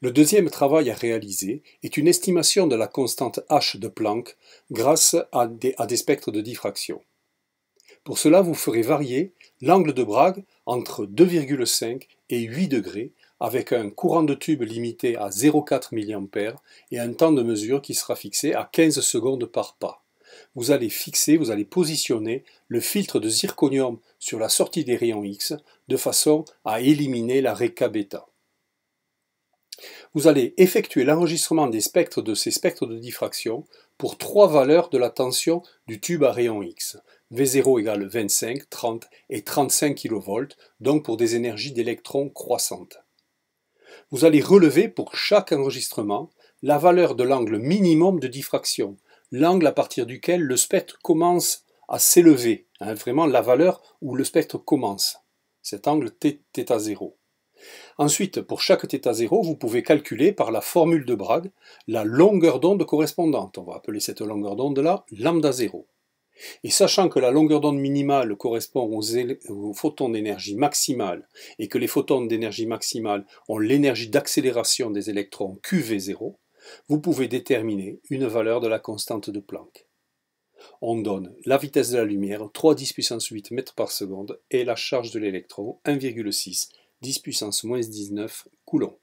Le deuxième travail à réaliser est une estimation de la constante h de Planck grâce à des, spectres de diffraction. Pour cela, vous ferez varier l'angle de Bragg entre 2,5 et 8 degrés avec un courant de tube limité à 0,4 mA et un temps de mesure qui sera fixé à 15 secondes par pas. Vous allez fixer, vous allez positionner le filtre de zirconium sur la sortie des rayons X de façon à éliminer la réca bêta vous allez effectuer l'enregistrement des spectres de ces spectres de diffraction pour trois valeurs de la tension du tube à rayon X. V0 égale 25, 30 et 35 kV, donc pour des énergies d'électrons croissantes. Vous allez relever pour chaque enregistrement la valeur de l'angle minimum de diffraction, l'angle à partir duquel le spectre commence à s'élever, hein, vraiment la valeur où le spectre commence, cet angle θ0. Ensuite, pour chaque θ0, vous pouvez calculer par la formule de Bragg la longueur d'onde correspondante. On va appeler cette longueur d'onde là lambda 0. Et sachant que la longueur d'onde minimale correspond aux, photons d'énergie maximale et que les photons d'énergie maximale ont l'énergie d'accélération des électrons QV0, vous pouvez déterminer une valeur de la constante de Planck. On donne la vitesse de la lumière, 3 10 puissance 8 mètres par seconde, et la charge de l'électron, 1,6 10 puissance moins 19 coulant.